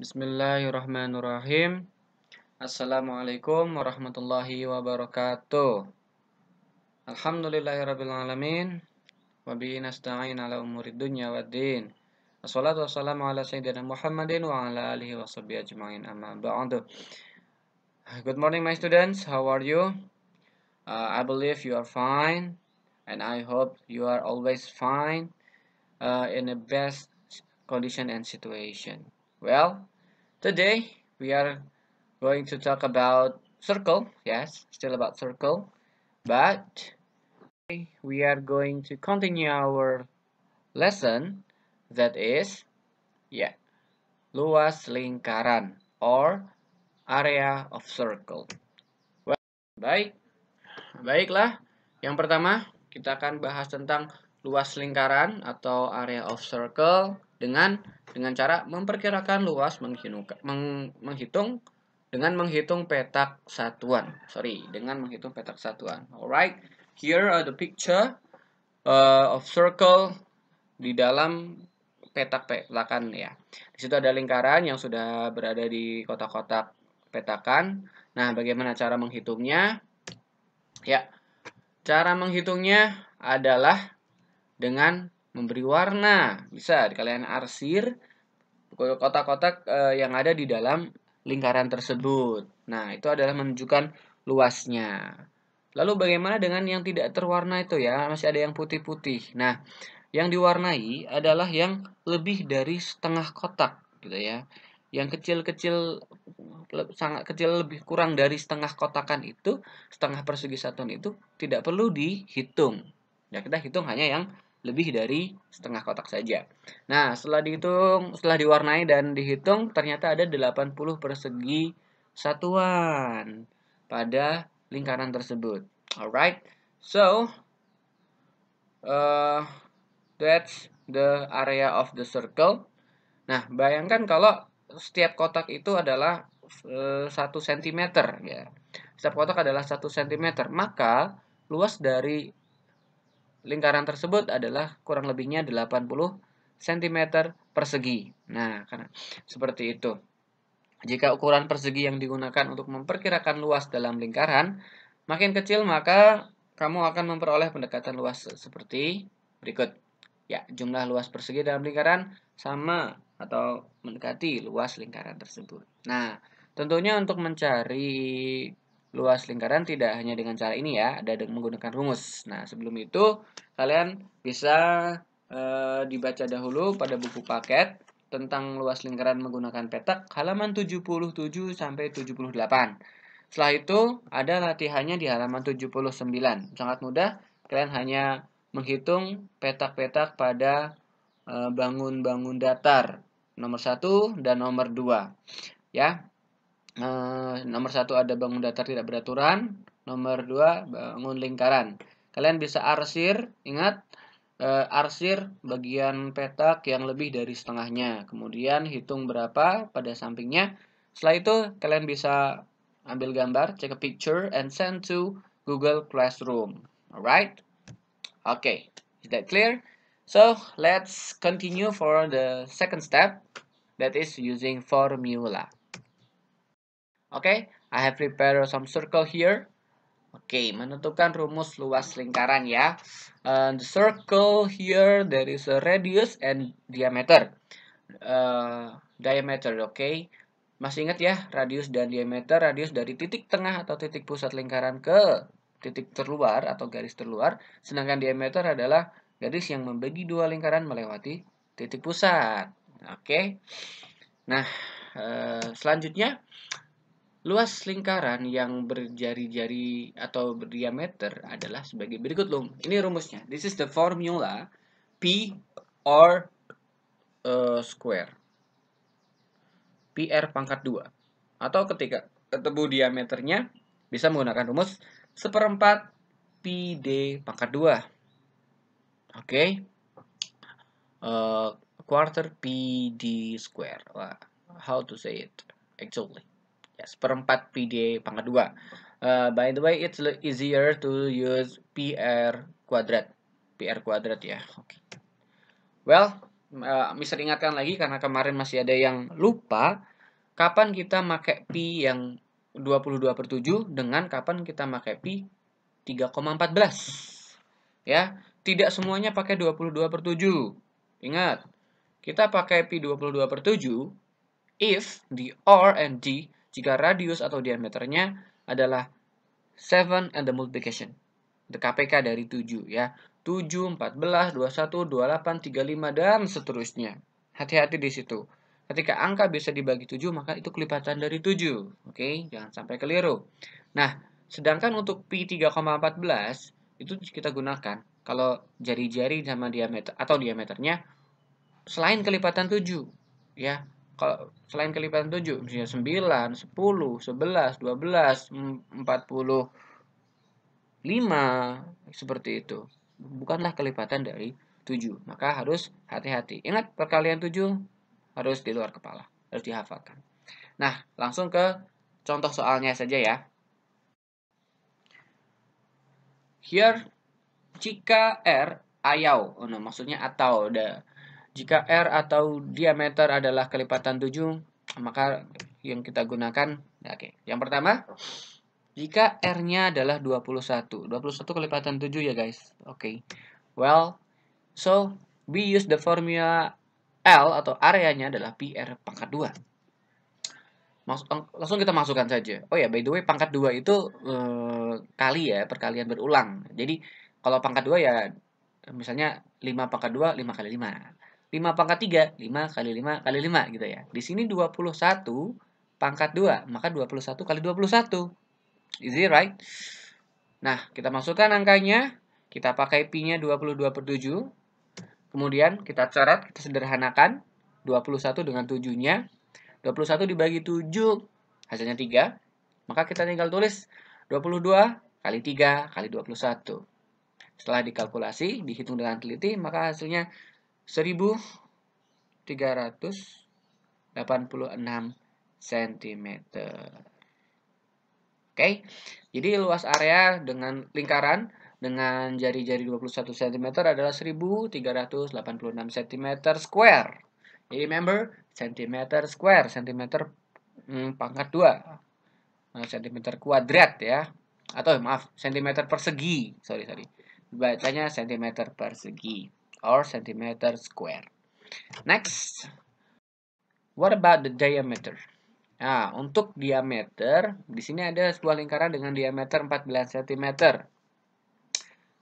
Bismillahirrahmanirrahim. Assalamualaikum warahmatullahi wabarakatuh. Alhamdulillahirrabbilalamin. Wabihi nasta'in ala umurid dunya wa din. Assalatu wassalamu ala sayyidina Muhammadin wa ala alihi wa ajma'in amma ba'du. Good morning my students, how are you? Uh, I believe you are fine and I hope you are always fine uh, in the best condition and situation. Well, today we are going to talk about circle. Yes, still about circle. But we are going to continue our lesson that is, yeah, luas lingkaran or area of circle. Well, baik. Baiklah, yang pertama kita akan bahas tentang luas lingkaran atau area of circle dengan dengan cara memperkirakan luas menghitung dengan menghitung petak satuan. Sorry, dengan menghitung petak satuan. Alright, here are the picture uh, of circle di dalam petak petakan ya. Di situ ada lingkaran yang sudah berada di kotak-kotak petakan. Nah, bagaimana cara menghitungnya? Ya, cara menghitungnya adalah dengan memberi warna. Bisa kalian arsir kotak-kotak e, yang ada di dalam lingkaran tersebut. Nah, itu adalah menunjukkan luasnya. Lalu bagaimana dengan yang tidak terwarna itu ya? Masih ada yang putih-putih. Nah, yang diwarnai adalah yang lebih dari setengah kotak gitu ya. Yang kecil-kecil sangat kecil lebih kurang dari setengah kotakan itu, setengah persegi satuan itu tidak perlu dihitung. Ya, kita hitung hanya yang lebih dari setengah kotak saja. Nah, setelah dihitung, setelah diwarnai dan dihitung, ternyata ada 80 persegi satuan pada lingkaran tersebut. Alright, so uh, that's the area of the circle. Nah, bayangkan kalau setiap kotak itu adalah uh, satu uh, cm ya. Setiap kotak adalah satu cm, maka luas dari lingkaran tersebut adalah kurang lebihnya 80 cm persegi. Nah, karena seperti itu. Jika ukuran persegi yang digunakan untuk memperkirakan luas dalam lingkaran makin kecil, maka kamu akan memperoleh pendekatan luas seperti berikut. Ya, jumlah luas persegi dalam lingkaran sama atau mendekati luas lingkaran tersebut. Nah, tentunya untuk mencari luas lingkaran tidak hanya dengan cara ini ya, ada dengan menggunakan rumus. Nah, sebelum itu kalian bisa e, dibaca dahulu pada buku paket tentang luas lingkaran menggunakan petak halaman 77 sampai 78. Setelah itu ada latihannya di halaman 79. Sangat mudah, kalian hanya menghitung petak-petak pada eh, bangun-bangun e, datar nomor 1 dan nomor 2. Ya, Uh, nomor satu ada bangun datar tidak beraturan. Nomor dua bangun lingkaran. Kalian bisa arsir, ingat uh, arsir bagian petak yang lebih dari setengahnya. Kemudian hitung berapa pada sampingnya. Setelah itu kalian bisa ambil gambar, cek a picture and send to Google Classroom. Alright? Okay, is that clear? So let's continue for the second step that is using formula. Oke, okay? I have prepared some circle here. Oke, okay, menentukan rumus luas lingkaran ya. Uh, the circle here there is a radius and diameter. Uh, diameter, oke. Okay? Masih ingat ya, radius dan diameter, radius dari titik tengah atau titik pusat lingkaran ke titik terluar atau garis terluar, sedangkan diameter adalah garis yang membagi dua lingkaran melewati titik pusat. Oke. Okay? Nah, uh, selanjutnya Luas lingkaran yang berjari-jari atau berdiameter adalah sebagai berikut loh Ini rumusnya. This is the formula P r uh, square. r pangkat 2. Atau ketika ketemu diameternya bisa menggunakan rumus seperempat d pangkat 2. Oke. Okay. Uh, eh, quarter PD square. how to say it actually ya seperempat PDA pangkat dua. Uh, by the way, it's easier to use PR kuadrat, PR kuadrat ya. Oke. Okay. Well, uh, Mister ingatkan lagi karena kemarin masih ada yang lupa. Kapan kita pakai pi yang 22 per 7 dengan kapan kita pakai pi 3,14. Ya, tidak semuanya pakai 22 per 7. Ingat, kita pakai pi 22 per 7 if the R and D jika radius atau diameternya adalah 7 and the multiplication. The KPK dari 7 ya. 7, 14, 21, 28, 35, dan seterusnya. Hati-hati di situ. Ketika angka bisa dibagi 7, maka itu kelipatan dari 7. Oke, jangan sampai keliru. Nah, sedangkan untuk P3,14, itu kita gunakan kalau jari-jari sama diameter atau diameternya selain kelipatan 7 ya kalau selain kelipatan 7 misalnya 9, 10, 11, 12, 45 seperti itu. Bukanlah kelipatan dari 7. Maka harus hati-hati. Ingat perkalian 7 harus di luar kepala, harus dihafalkan. Nah, langsung ke contoh soalnya saja ya. Here jika R er, ayau, oh, no, maksudnya atau the jika R atau diameter adalah kelipatan 7, maka yang kita gunakan, ya oke. Yang pertama, jika R-nya adalah 21. 21 kelipatan 7 ya guys. Oke. Okay. Well, so we use the formula L atau areanya adalah PR pangkat 2. Mas langsung kita masukkan saja. Oh ya, by the way pangkat 2 itu uh, kali ya, perkalian berulang. Jadi kalau pangkat 2 ya misalnya 5 pangkat 2, 5 kali 5. 5 pangkat 3, 5 kali 5 kali 5 gitu ya. Di sini 21 pangkat 2, maka 21 kali 21. Is it right? Nah, kita masukkan angkanya. Kita pakai pi-nya 22 per 7. Kemudian kita coret, kita sederhanakan. 21 dengan 7-nya. 21 dibagi 7, hasilnya 3. Maka kita tinggal tulis 22 kali 3 kali 21. Setelah dikalkulasi, dihitung dengan teliti, maka hasilnya 1386 cm. Oke, jadi luas area dengan lingkaran dengan jari-jari 21 cm adalah 1386 cm square. Jadi remember, cm square, cm hmm, pangkat 2. cm nah, kuadrat ya. Atau maaf, cm persegi. Sorry, sorry. Bacanya cm persegi or centimeter square. Next, what about the diameter? Nah, untuk diameter, di sini ada sebuah lingkaran dengan diameter 14 cm.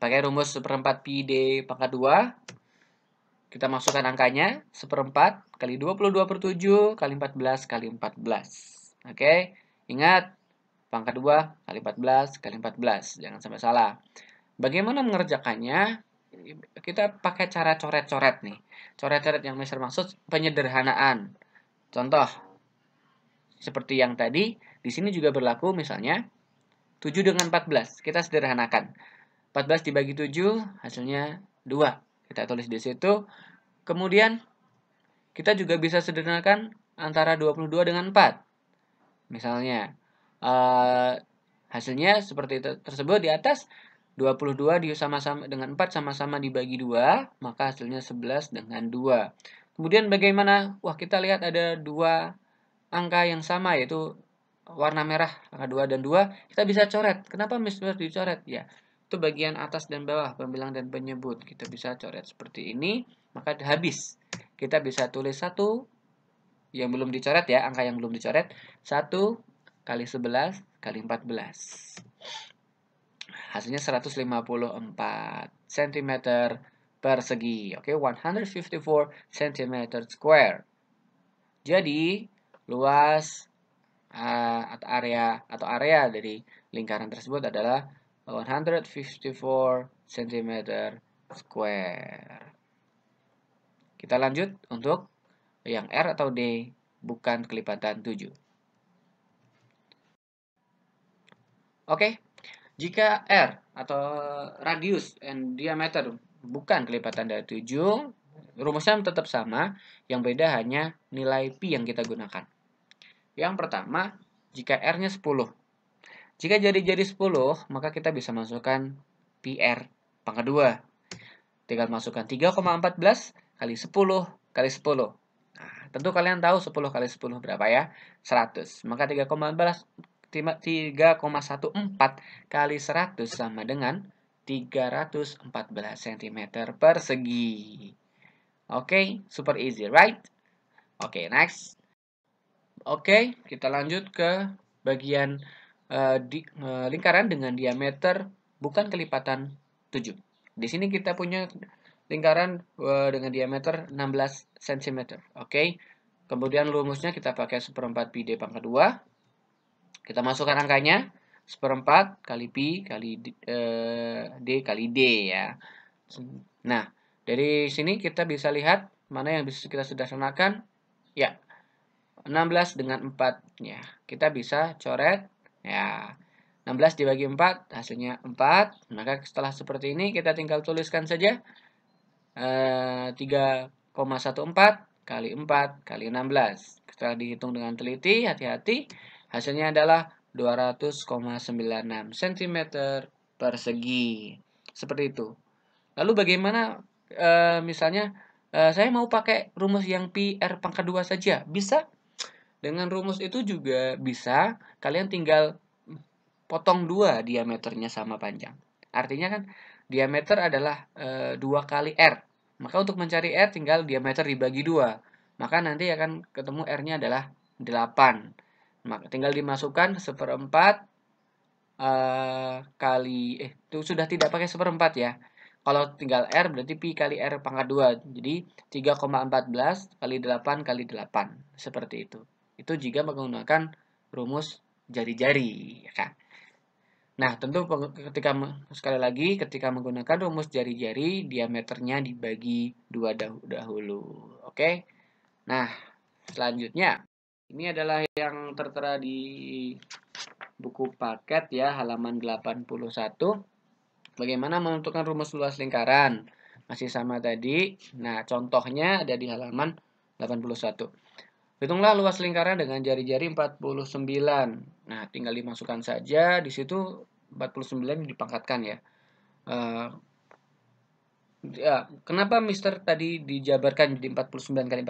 Pakai rumus seperempat pi d pangkat 2. Kita masukkan angkanya, seperempat kali 22 per 7 kali 14 kali 14. Oke, okay? ingat pangkat 2 kali 14 kali 14. Jangan sampai salah. Bagaimana mengerjakannya? kita pakai cara coret-coret nih. Coret-coret yang Mister maksud penyederhanaan. Contoh, seperti yang tadi, di sini juga berlaku misalnya 7 dengan 14. Kita sederhanakan. 14 dibagi 7, hasilnya 2. Kita tulis di situ. Kemudian, kita juga bisa sederhanakan antara 22 dengan 4. Misalnya, uh, hasilnya seperti tersebut di atas 22 di sama -sama dengan 4 sama-sama dibagi 2, maka hasilnya 11 dengan 2. Kemudian bagaimana? Wah, kita lihat ada dua angka yang sama yaitu warna merah angka 2 dan 2, kita bisa coret. Kenapa mismatch dicoret? Ya, itu bagian atas dan bawah pembilang dan penyebut. Kita bisa coret seperti ini, maka habis. Kita bisa tulis 1, yang belum dicoret ya, angka yang belum dicoret, 1 kali 11 kali 14 hasilnya 154 cm persegi. Oke, okay? 154 cm square. Jadi, luas uh, eh, atau area atau area dari lingkaran tersebut adalah 154 cm square. Kita lanjut untuk yang R atau D bukan kelipatan 7. Oke, okay, jika R atau radius and diameter bukan kelipatan dari 7, rumusnya tetap sama, yang beda hanya nilai pi yang kita gunakan. Yang pertama, jika R-nya 10. Jika jari-jari 10, maka kita bisa masukkan PR pangkat 2. Tinggal masukkan 3,14 kali 10 kali 10. Nah, tentu kalian tahu 10 kali 10 berapa ya? 100. Maka 3,14 3,14 kali 100 sama dengan 314 cm persegi. Oke, okay, super easy, right? Oke, okay, next. Oke, okay, kita lanjut ke bagian uh, di, uh, lingkaran dengan diameter bukan kelipatan 7. Di sini kita punya lingkaran uh, dengan diameter 16 cm, oke? Okay? Kemudian rumusnya kita pakai seperempat pi d pangkat 2 kita masukkan angkanya. Seperempat kali Pi kali eh, D, kali D ya. Nah, dari sini kita bisa lihat mana yang bisa kita sudah sederhanakan. Ya, 16 dengan 4. Ya, kita bisa coret. Ya, 16 dibagi 4, hasilnya 4. Maka setelah seperti ini kita tinggal tuliskan saja. 3,14 eh, kali 4 kali 16. Setelah dihitung dengan teliti, hati-hati. Hasilnya adalah 200,96 cm persegi. Seperti itu. Lalu bagaimana e, misalnya e, saya mau pakai rumus yang pi r pangkat 2 saja? Bisa. Dengan rumus itu juga bisa. Kalian tinggal potong 2 diameternya sama panjang. Artinya kan diameter adalah e, eh, 2 kali r. Maka untuk mencari r tinggal diameter dibagi 2. Maka nanti akan ketemu r-nya adalah 8 tinggal dimasukkan seperempat uh, kali eh itu sudah tidak pakai seperempat ya kalau tinggal R berarti Pi kali R pangkat 2. Jadi 3,14 kali 8 kali 8. Seperti itu. Itu jika menggunakan rumus jari-jari. Ya kan? Nah tentu ketika sekali lagi ketika menggunakan rumus jari-jari diameternya dibagi dua dahulu. Oke. Nah selanjutnya ini adalah yang tertera di buku paket ya, halaman 81. Bagaimana menentukan rumus luas lingkaran? Masih sama tadi. Nah, contohnya ada di halaman 81. Hitunglah luas lingkaran dengan jari-jari 49. Nah, tinggal dimasukkan saja. Di situ 49 dipangkatkan ya. Eh, ya, kenapa Mister tadi dijabarkan jadi 49 kali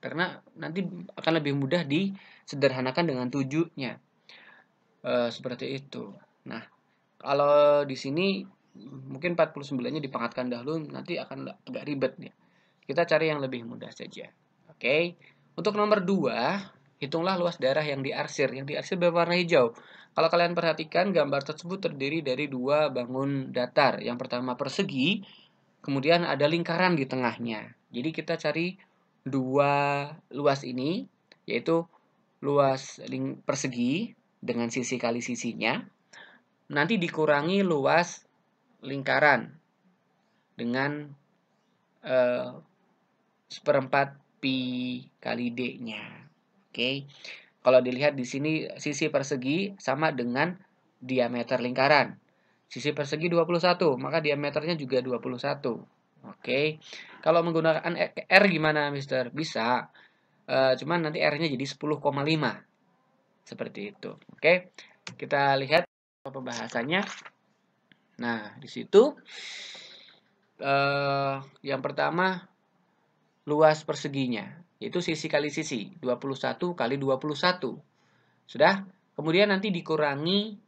49? Karena nanti akan lebih mudah disederhanakan dengan tujuhnya. E, seperti itu. Nah, kalau di sini mungkin 49-nya dipangkatkan dahulu nanti akan agak ribet ya. Kita cari yang lebih mudah saja. Oke. Untuk nomor 2, hitunglah luas daerah yang diarsir. Yang diarsir berwarna hijau. Kalau kalian perhatikan gambar tersebut terdiri dari dua bangun datar. Yang pertama persegi, kemudian ada lingkaran di tengahnya. Jadi kita cari dua luas ini, yaitu luas persegi dengan sisi kali sisinya, nanti dikurangi luas lingkaran dengan seperempat eh, seperempat pi kali d-nya. Oke, okay. kalau dilihat di sini sisi persegi sama dengan diameter lingkaran. Sisi persegi 21, maka diameternya juga 21. Oke. Okay. Kalau menggunakan R gimana, Mister? Bisa. E, cuman nanti R-nya jadi 10,5. Seperti itu. Oke. Okay. Kita lihat pembahasannya. Nah, di situ e, yang pertama luas perseginya, yaitu sisi kali sisi, 21 kali 21. Sudah? Kemudian nanti dikurangi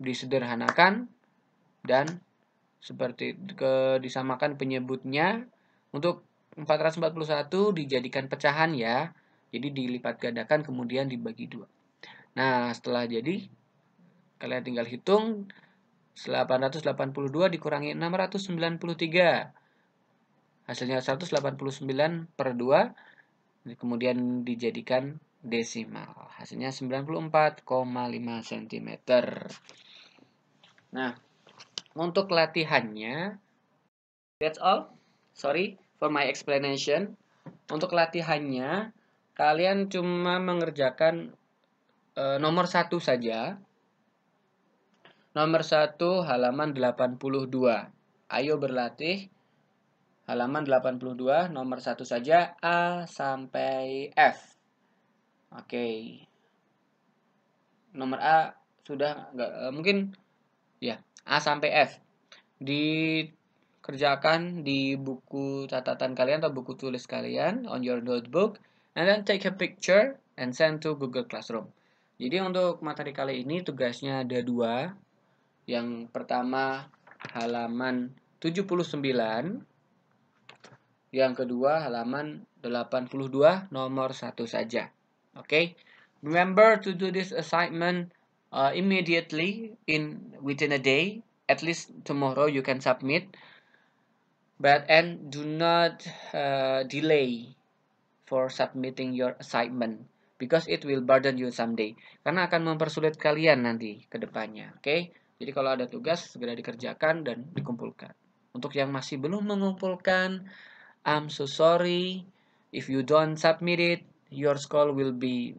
disederhanakan dan seperti ke, disamakan penyebutnya untuk 441 dijadikan pecahan ya jadi dilipat gandakan kemudian dibagi dua nah setelah jadi kalian tinggal hitung 882 dikurangi 693 hasilnya 189 per 2 kemudian dijadikan desimal hasilnya 94,5 cm Nah, untuk latihannya, that's all. Sorry for my explanation. Untuk latihannya, kalian cuma mengerjakan e, nomor satu saja. Nomor satu halaman 82. Ayo berlatih halaman 82 nomor satu saja A sampai F. Oke. Okay. Nomor A sudah nggak eh, mungkin ya A sampai F dikerjakan di buku catatan kalian atau buku tulis kalian on your notebook and then take a picture and send to Google Classroom. Jadi untuk materi kali ini tugasnya ada dua. Yang pertama halaman 79, yang kedua halaman 82 nomor satu saja. Oke. Okay? Remember to do this assignment uh, immediately in within a day at least tomorrow you can submit but and do not uh, delay for submitting your assignment because it will burden you someday karena akan mempersulit kalian nanti ke depannya oke okay? jadi kalau ada tugas segera dikerjakan dan dikumpulkan untuk yang masih belum mengumpulkan I'm so sorry if you don't submit it your score will be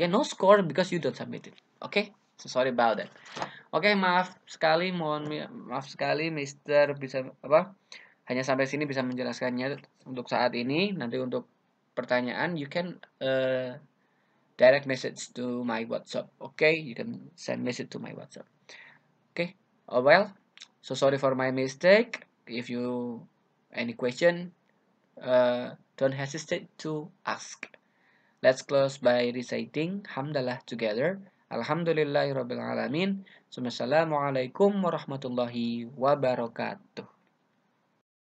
get no score because you don't submit it oke okay? so sorry about that okay, maaf sekali mohon maaf sekali Mister bisa apa hanya sampai sini bisa menjelaskannya untuk saat ini nanti untuk pertanyaan you can uh, direct message to my WhatsApp okay you can send message to my WhatsApp okay oh well so sorry for my mistake if you any question uh, don't hesitate to ask Let's close by reciting Hamdalah together. alamin. Assalamualaikum warahmatullahi wabarakatuh.